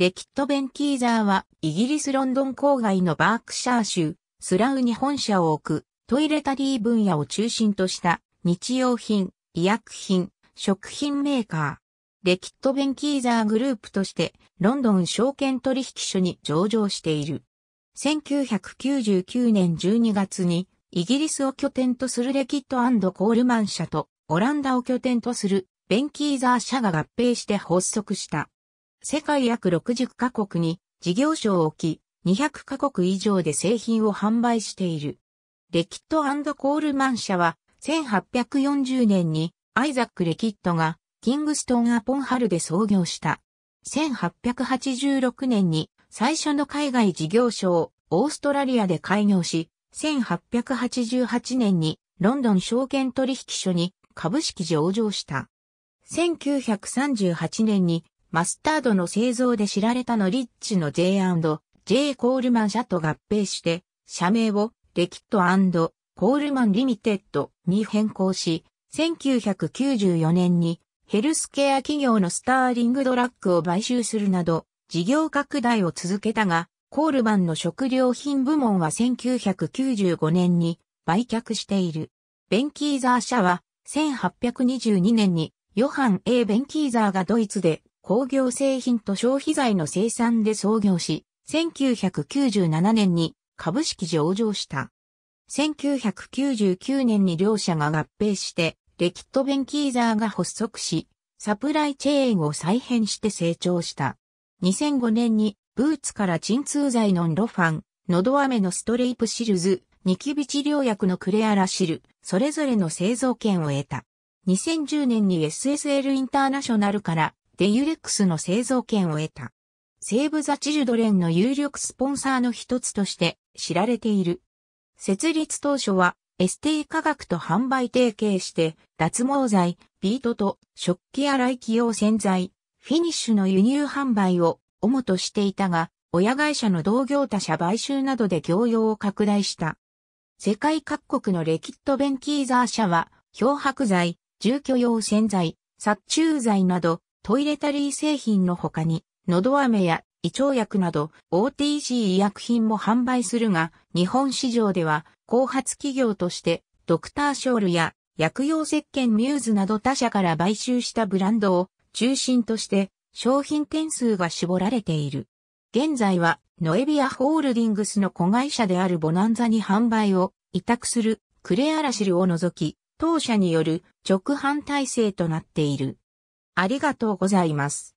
レキット・ベンキーザーは、イギリス・ロンドン郊外のバークシャー州、スラウに本社を置く、トイレタリー分野を中心とした、日用品、医薬品、食品メーカー。レキット・ベンキーザーグループとして、ロンドン証券取引所に上場している。1999年12月に、イギリスを拠点とするレキットコールマン社と、オランダを拠点とするベンキーザー社が合併して発足した。世界約60カ国に事業所を置き、200カ国以上で製品を販売している。レキットコールマン社は、1840年にアイザック・レキットがキングストン・アポンハルで創業した。1886年に最初の海外事業所をオーストラリアで開業し、1888年にロンドン証券取引所に株式上場した。1938年にマスタードの製造で知られたノリッチの J&J コールマン社と合併して、社名をレキットコールマンリミテッドに変更し、1994年にヘルスケア企業のスターリングドラッグを買収するなど、事業拡大を続けたが、コールマンの食料品部門は1995年に売却している。ベンキーザー社は1822年にヨハン A. ベンキーザーがドイツで工業製品と消費財の生産で創業し、1997年に株式上場した。1999年に両社が合併して、レキットベンキーザーが発足し、サプライチェーンを再編して成長した。2005年に、ブーツから鎮痛剤のンロファン、喉飴のストレイプシルズ、ニキビ治療薬のクレアラシル、それぞれの製造権を得た。2010年に SSL インターナショナルからデユレックスの製造権を得た。セーブ・ザ・チルドレンの有力スポンサーの一つとして知られている。設立当初はエステ科学と販売提携して脱毛剤、ビートと食器洗い機用洗剤、フィニッシュの輸入販売を主としていたが、親会社の同業他社買収などで業用を拡大した。世界各国のレキッドベンキーザー社は漂白剤、住居用洗剤、殺虫剤などトイレタリー製品の他に、喉飴や胃腸薬など OTC 医薬品も販売するが、日本市場では後発企業としてドクターショールや薬用石鹸ミューズなど他社から買収したブランドを中心として商品点数が絞られている。現在はノエビアホールディングスの子会社であるボナンザに販売を委託するクレアラシルを除き、当社による直販体制となっている。ありがとうございます。